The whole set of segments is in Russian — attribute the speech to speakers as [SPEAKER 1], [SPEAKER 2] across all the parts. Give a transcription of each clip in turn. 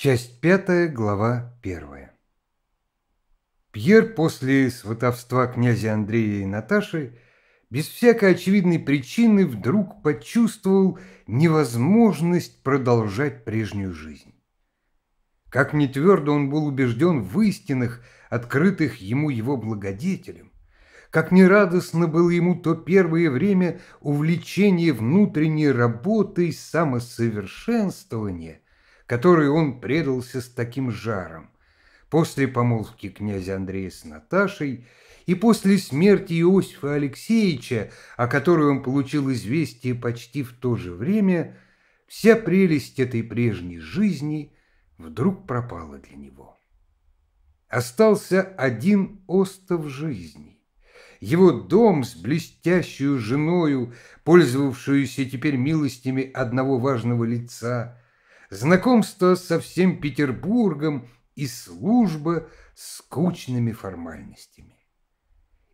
[SPEAKER 1] Часть пятая, глава первая. Пьер после сватовства князя Андрея и Наташи без всякой очевидной причины вдруг почувствовал невозможность продолжать прежнюю жизнь. Как не твердо он был убежден в истинах, открытых ему его благодетелем, как нерадостно было ему то первое время увлечение внутренней работой самосовершенствования – которой он предался с таким жаром, после помолвки князя Андрея с Наташей и после смерти Иосифа Алексеевича, о которой он получил известие почти в то же время, вся прелесть этой прежней жизни вдруг пропала для него. Остался один остов жизни. Его дом с блестящую женою, пользовавшуюся теперь милостями одного важного лица – знакомство со всем Петербургом и служба скучными формальностями.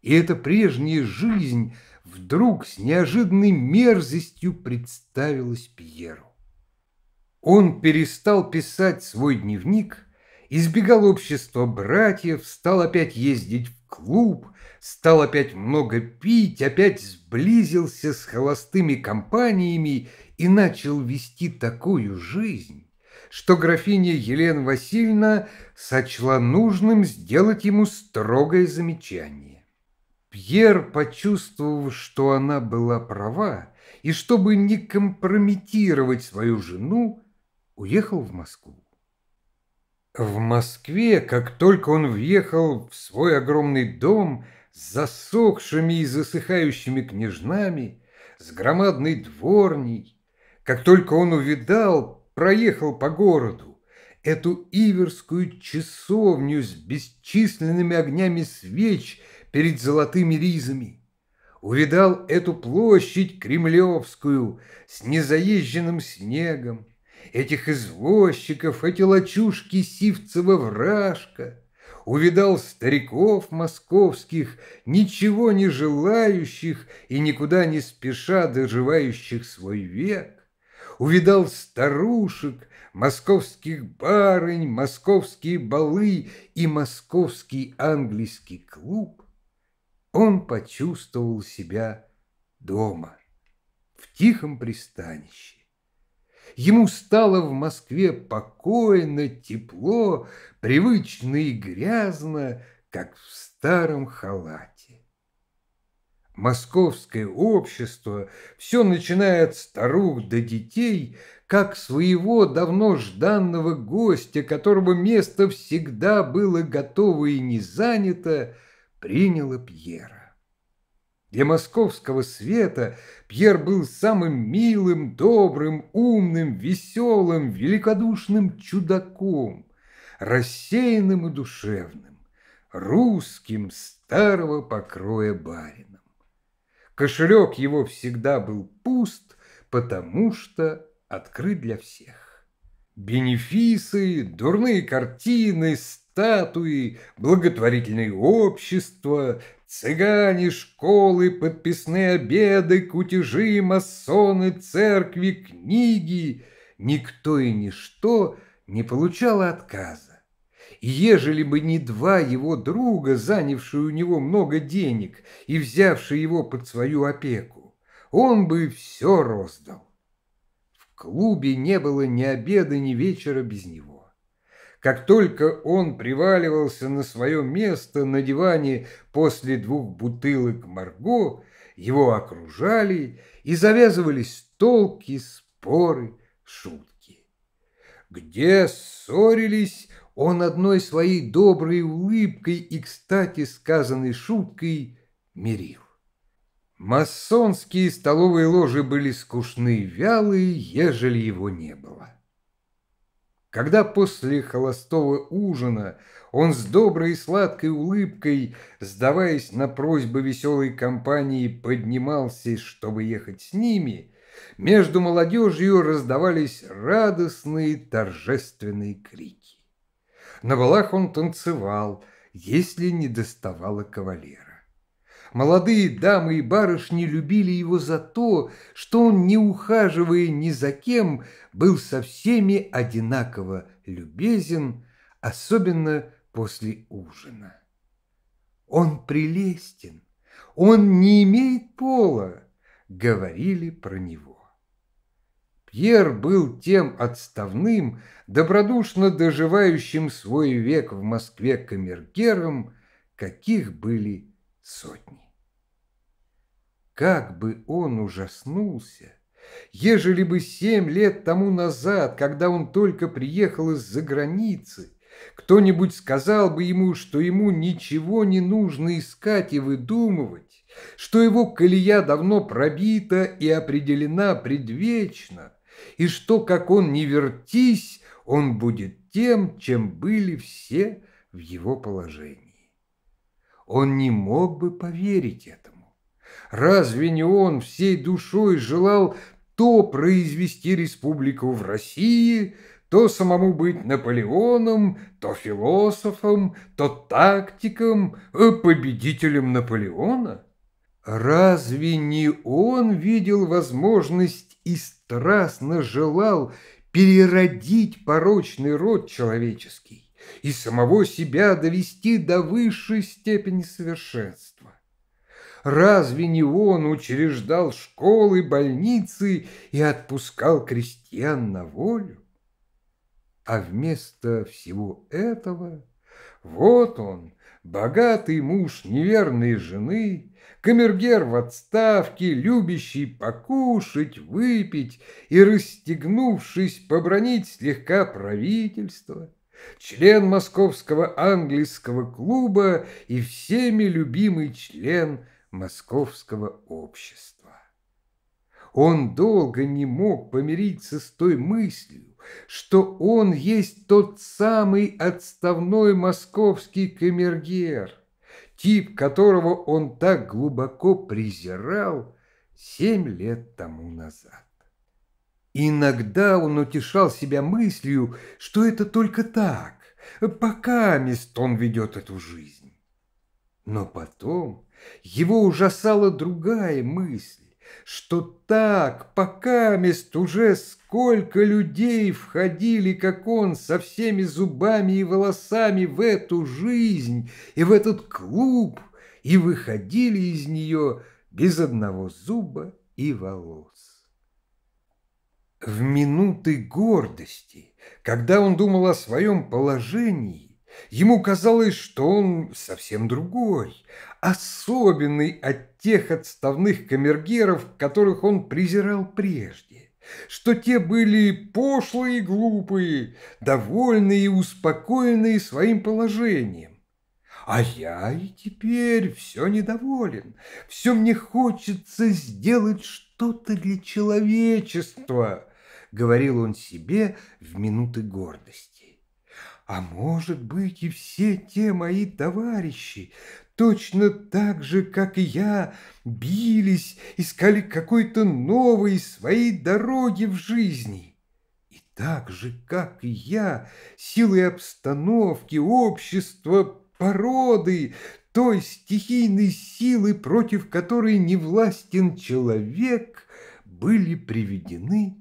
[SPEAKER 1] И эта прежняя жизнь вдруг с неожиданной мерзостью представилась Пьеру. Он перестал писать свой дневник, избегал общества братьев, стал опять ездить в клуб, стал опять много пить, опять сблизился с холостыми компаниями и начал вести такую жизнь, что графиня Елена Васильевна сочла нужным сделать ему строгое замечание. Пьер, почувствовав, что она была права, и чтобы не компрометировать свою жену, уехал в Москву. В Москве, как только он въехал в свой огромный дом с засохшими и засыхающими княжнами, с громадной дворней, как только он увидал, проехал по городу, эту иверскую часовню с бесчисленными огнями свеч перед золотыми ризами, увидал эту площадь кремлевскую с незаезженным снегом, этих извозчиков, эти лачушки Сивцева-Вражка, увидал стариков московских, ничего не желающих и никуда не спеша доживающих свой век, увидал старушек, московских барынь, московские балы и московский английский клуб, он почувствовал себя дома, в тихом пристанище. Ему стало в Москве покойно, тепло, привычно и грязно, как в старом халате. Московское общество, все начиная от старух до детей, как своего давно жданного гостя, которого место всегда было готово и не занято, приняло Пьера. Для московского света Пьер был самым милым, добрым, умным, веселым, великодушным чудаком, рассеянным и душевным, русским старого покроя барином. Кошелек его всегда был пуст, потому что открыт для всех. Бенефисы, дурные картины, статуи, благотворительные общества, цыгане, школы, подписные обеды, кутежи, масоны, церкви, книги. Никто и ничто не получало отказа. И ежели бы не два его друга, занявшие у него много денег и взявшие его под свою опеку, он бы все роздал. В клубе не было ни обеда, ни вечера без него. Как только он приваливался на свое место на диване после двух бутылок Марго, его окружали и завязывались толки, споры, шутки. Где ссорились, он одной своей доброй улыбкой и, кстати, сказанной шуткой мирил. Масонские столовые ложи были скучны и вялые, ежели его не было. Когда после холостого ужина он с доброй и сладкой улыбкой, сдаваясь на просьбы веселой компании, поднимался, чтобы ехать с ними, между молодежью раздавались радостные торжественные крики. На балах он танцевал, если не доставало кавалера. Молодые дамы и барышни любили его за то, что он, не ухаживая ни за кем, был со всеми одинаково любезен, особенно после ужина. «Он прелестен, он не имеет пола», — говорили про него. Пьер был тем отставным, добродушно доживающим свой век в Москве камергером, каких были сотни. Как бы он ужаснулся, ежели бы семь лет тому назад, когда он только приехал из-за границы, кто-нибудь сказал бы ему, что ему ничего не нужно искать и выдумывать, что его колея давно пробита и определена предвечно, и что, как он не вертись, он будет тем, чем были все в его положении. Он не мог бы поверить это. Разве не он всей душой желал то произвести республику в России, то самому быть Наполеоном, то философом, то тактиком, э, победителем Наполеона? Разве не он видел возможность и страстно желал переродить порочный род человеческий и самого себя довести до высшей степени совершенства? Разве не он учреждал школы, больницы и отпускал крестьян на волю? А вместо всего этого вот он, богатый муж неверной жены, камергер в отставке, любящий покушать, выпить и, расстегнувшись, побронить слегка правительство, член московского английского клуба и всеми любимый член московского общества. Он долго не мог помириться с той мыслью, что он есть тот самый отставной московский камергер, тип которого он так глубоко презирал семь лет тому назад. Иногда он утешал себя мыслью, что это только так, пока мест он ведет эту жизнь. Но потом его ужасала другая мысль что так, пока мест уже сколько людей входили, как он, со всеми зубами и волосами в эту жизнь и в этот клуб, и выходили из нее без одного зуба и волос. В минуты гордости, когда он думал о своем положении, Ему казалось, что он совсем другой, особенный от тех отставных камергеров, которых он презирал прежде, что те были пошлые и глупые, довольные и успокоенные своим положением. А я и теперь все недоволен, все мне хочется сделать что-то для человечества, говорил он себе в минуты гордости. А может быть и все те мои товарищи, точно так же, как и я, бились, искали какой-то новой своей дороги в жизни. И так же, как и я, силы обстановки, общества, породы, той стихийной силы, против которой не властен человек, были приведены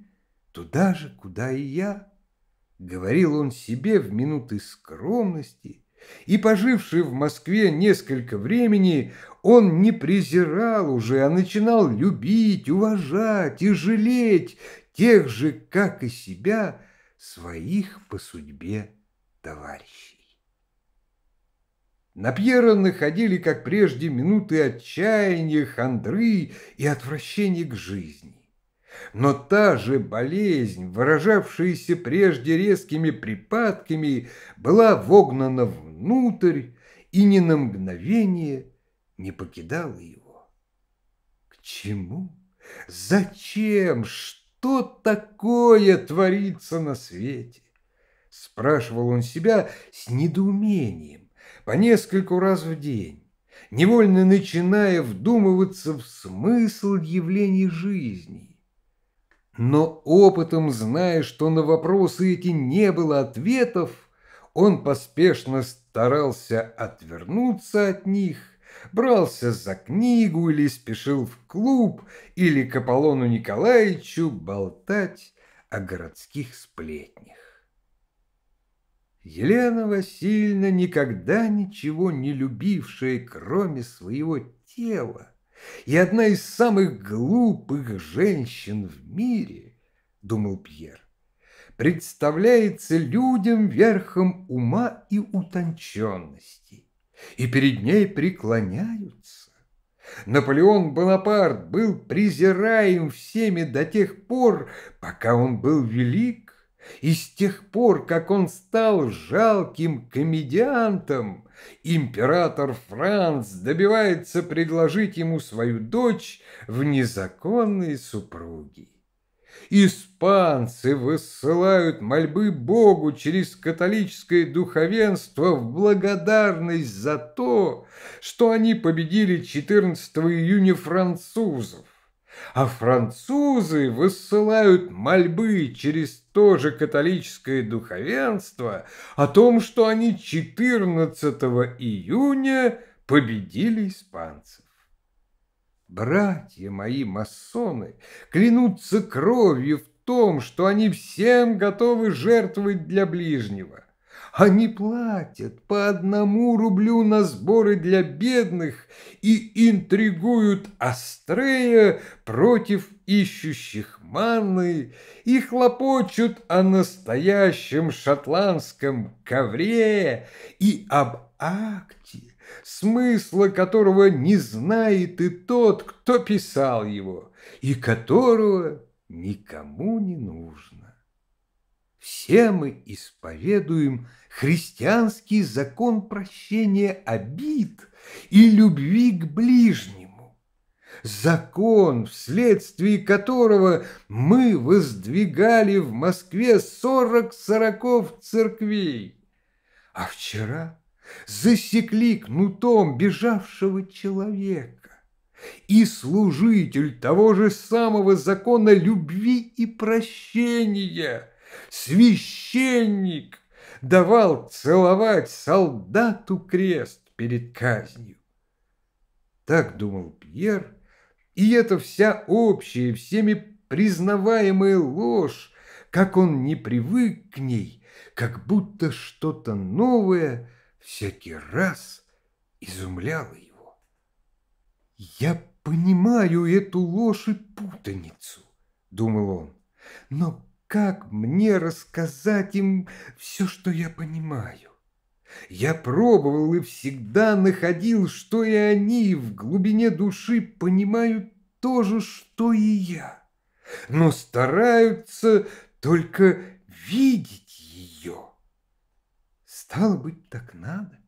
[SPEAKER 1] туда же, куда и я говорил он себе в минуты скромности, и, поживший в Москве несколько времени, он не презирал уже, а начинал любить, уважать и жалеть тех же, как и себя, своих по судьбе товарищей. На Пьера находили, как прежде, минуты отчаяния, хандры и отвращения к жизни. Но та же болезнь, выражавшаяся прежде резкими припадками, была вогнана внутрь и ни на мгновение не покидала его. К чему? Зачем? Что такое творится на свете? Спрашивал он себя с недоумением, по нескольку раз в день, невольно начиная вдумываться в смысл явлений жизни но опытом зная, что на вопросы эти не было ответов, он поспешно старался отвернуться от них, брался за книгу или спешил в клуб или к Аполлону Николаевичу болтать о городских сплетнях. Елена Васильевна, никогда ничего не любившая, кроме своего тела, и одна из самых глупых женщин в мире, думал Пьер, представляется людям верхом ума и утонченности, и перед ней преклоняются. Наполеон Бонапарт был презираем всеми до тех пор, пока он был велик, и с тех пор, как он стал жалким комедиантом, император Франц добивается предложить ему свою дочь в незаконные супруги. Испанцы высылают мольбы Богу через католическое духовенство в благодарность за то, что они победили 14 июня французов а французы высылают мольбы через то же католическое духовенство о том, что они 14 июня победили испанцев. Братья мои масоны клянутся кровью в том, что они всем готовы жертвовать для ближнего – они платят по одному рублю на сборы для бедных и интригуют острее против ищущих манны и хлопочут о настоящем шотландском ковре и об акте, смысла которого не знает и тот, кто писал его, и которого никому не нужно. Все мы исповедуем – христианский закон прощения обид и любви к ближнему, закон, вследствие которого мы воздвигали в Москве сорок сороков церквей. А вчера засекли кнутом бежавшего человека, и служитель того же самого закона любви и прощения, священник, давал целовать солдату крест перед казнью. Так думал Пьер, и это вся общая, всеми признаваемая ложь, как он не привык к ней, как будто что-то новое всякий раз изумляло его. «Я понимаю эту ложь и путаницу», — думал он, — «но как мне рассказать им все, что я понимаю? Я пробовал и всегда находил, что и они в глубине души понимают то же, что и я, но стараются только видеть ее. Стало быть, так надо.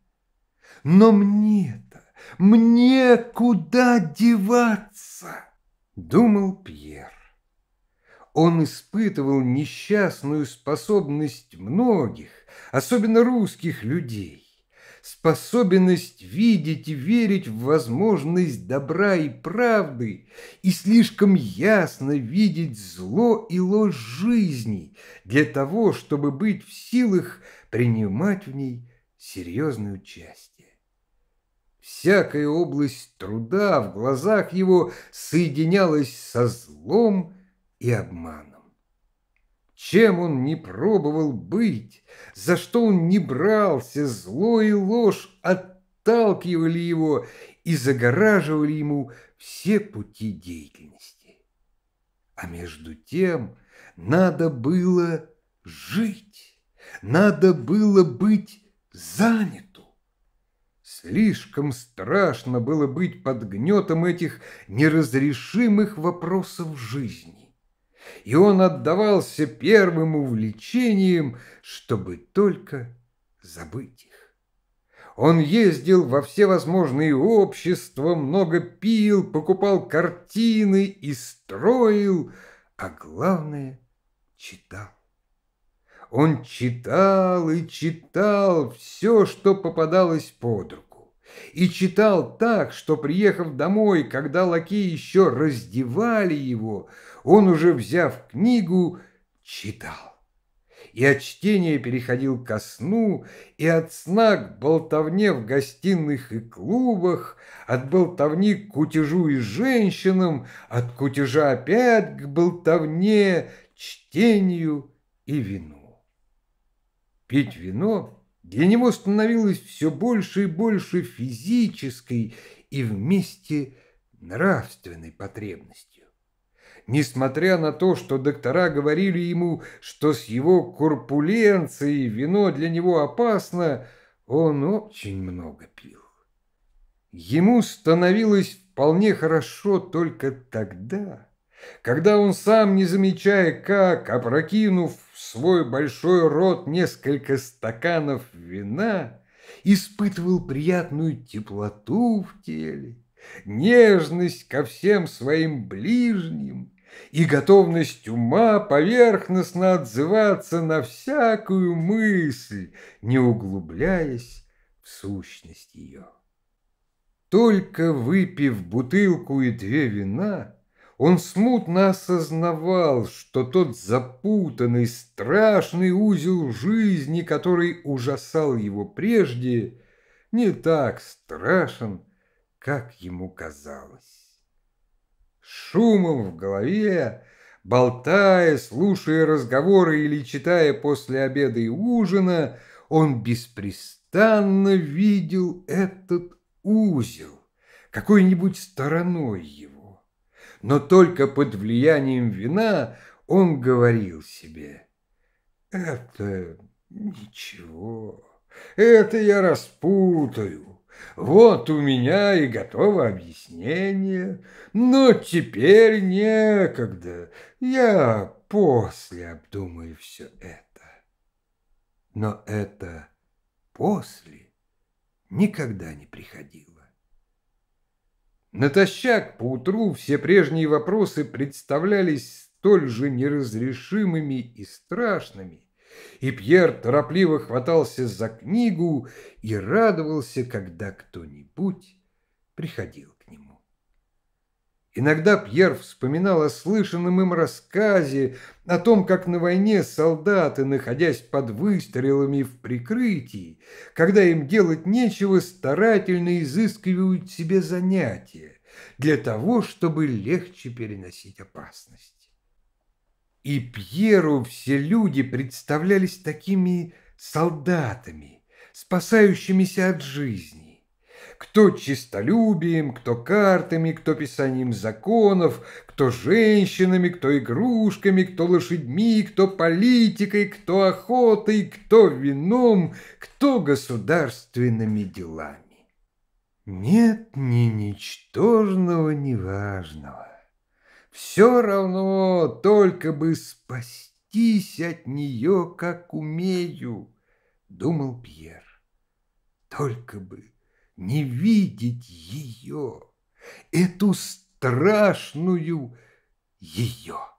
[SPEAKER 1] Но мне-то, мне куда деваться, думал Пьер. Он испытывал несчастную способность многих, особенно русских людей, способность видеть и верить в возможность добра и правды и слишком ясно видеть зло и ложь жизни для того, чтобы быть в силах принимать в ней серьезное участие. Всякая область труда в глазах его соединялась со злом и обманом. Чем он не пробовал быть, за что он не брался, зло и ложь отталкивали его и загораживали ему все пути деятельности. А между тем надо было жить, надо было быть заняту. Слишком страшно было быть под гнетом этих неразрешимых вопросов жизни и он отдавался первым увлечениям, чтобы только забыть их. Он ездил во все возможные общества, много пил, покупал картины и строил, а главное – читал. Он читал и читал все, что попадалось под руку. И читал так, что, приехав домой, когда лаки еще раздевали его – он уже, взяв книгу, читал и от чтения переходил ко сну, и от сна к болтовне в гостиных и клубах, от болтовни к кутежу и женщинам, от кутежа опять к болтовне, чтению и вину. Пить вино для него становилось все больше и больше физической и вместе нравственной потребностью несмотря на то, что доктора говорили ему, что с его корпуленцией вино для него опасно, он очень много пил. Ему становилось вполне хорошо только тогда, когда он сам, не замечая как, опрокинув в свой большой рот несколько стаканов вина, испытывал приятную теплоту в теле, нежность ко всем своим ближним, и готовность ума поверхностно отзываться на всякую мысль, не углубляясь в сущность ее. Только выпив бутылку и две вина, он смутно осознавал, что тот запутанный, страшный узел жизни, который ужасал его прежде, не так страшен, как ему казалось шумом в голове, болтая, слушая разговоры или читая после обеда и ужина, он беспрестанно видел этот узел, какой-нибудь стороной его. Но только под влиянием вина он говорил себе «Это ничего, это я распутаю». Вот у меня и готово объяснение, но теперь некогда, я после обдумаю все это. Но это после никогда не приходило. Натощак поутру все прежние вопросы представлялись столь же неразрешимыми и страшными, и Пьер торопливо хватался за книгу и радовался, когда кто-нибудь приходил к нему. Иногда Пьер вспоминал о слышанном им рассказе о том, как на войне солдаты, находясь под выстрелами в прикрытии, когда им делать нечего, старательно изыскивают себе занятия для того, чтобы легче переносить опасность. И Пьеру все люди представлялись такими солдатами, спасающимися от жизни. Кто чистолюбием, кто картами, кто писанием законов, кто женщинами, кто игрушками, кто лошадьми, кто политикой, кто охотой, кто вином, кто государственными делами. Нет ни ничтожного, ни важного. Все равно, только бы спастись от нее, как умею, думал Пьер. Только бы не видеть ее, эту страшную ее.